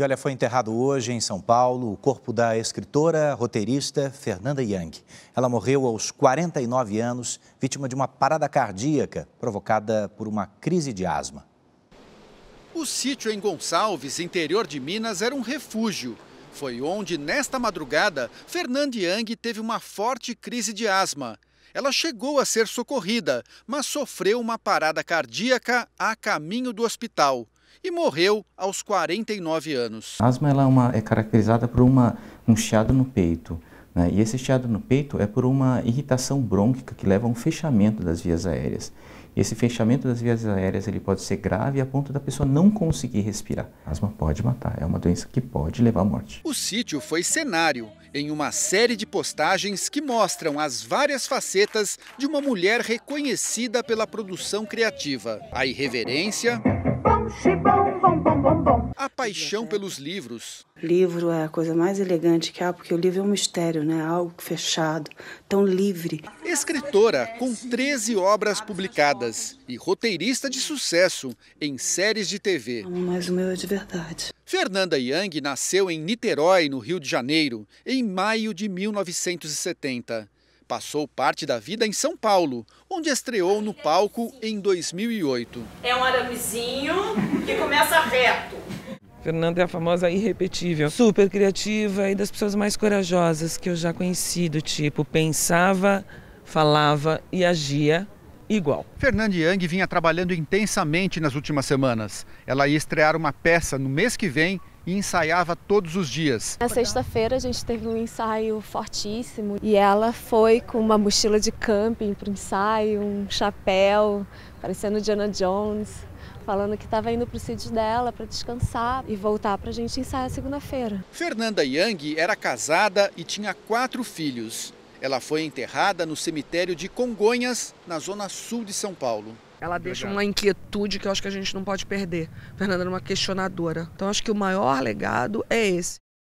E olha, foi enterrado hoje em São Paulo o corpo da escritora, roteirista Fernanda Young. Ela morreu aos 49 anos, vítima de uma parada cardíaca provocada por uma crise de asma. O sítio em Gonçalves, interior de Minas, era um refúgio. Foi onde, nesta madrugada, Fernanda Young teve uma forte crise de asma. Ela chegou a ser socorrida, mas sofreu uma parada cardíaca a caminho do hospital e morreu aos 49 anos. A asma ela é, uma, é caracterizada por uma, um chiado no peito. Né? E esse chiado no peito é por uma irritação brônquica que leva a um fechamento das vias aéreas. Esse fechamento das vias aéreas ele pode ser grave a ponto da pessoa não conseguir respirar. A asma pode matar, é uma doença que pode levar à morte. O sítio foi cenário em uma série de postagens que mostram as várias facetas de uma mulher reconhecida pela produção criativa. A irreverência, a paixão pelos livros. Livro é a coisa mais elegante que há, porque o livro é um mistério, né? Algo fechado, tão livre. Escritora com 13 obras publicadas e roteirista de sucesso em séries de TV. Mas o meu é de verdade. Fernanda Young nasceu em Niterói, no Rio de Janeiro, em maio de 1970 passou parte da vida em São Paulo, onde estreou no palco em 2008. É um aramezinho que começa reto. Fernanda é a famosa irrepetível, super criativa e das pessoas mais corajosas que eu já conheci, do tipo pensava, falava e agia igual. Fernanda Yang vinha trabalhando intensamente nas últimas semanas. Ela ia estrear uma peça no mês que vem e ensaiava todos os dias. Na sexta-feira a gente teve um ensaio fortíssimo e ela foi com uma mochila de camping para o ensaio, um chapéu, parecendo Diana Jones, falando que estava indo para o sítio dela para descansar e voltar para a gente ensaiar segunda-feira. Fernanda Yang era casada e tinha quatro filhos. Ela foi enterrada no cemitério de Congonhas, na zona sul de São Paulo. Ela deixa uma inquietude que eu acho que a gente não pode perder. Fernanda era uma questionadora. Então acho que o maior legado é esse.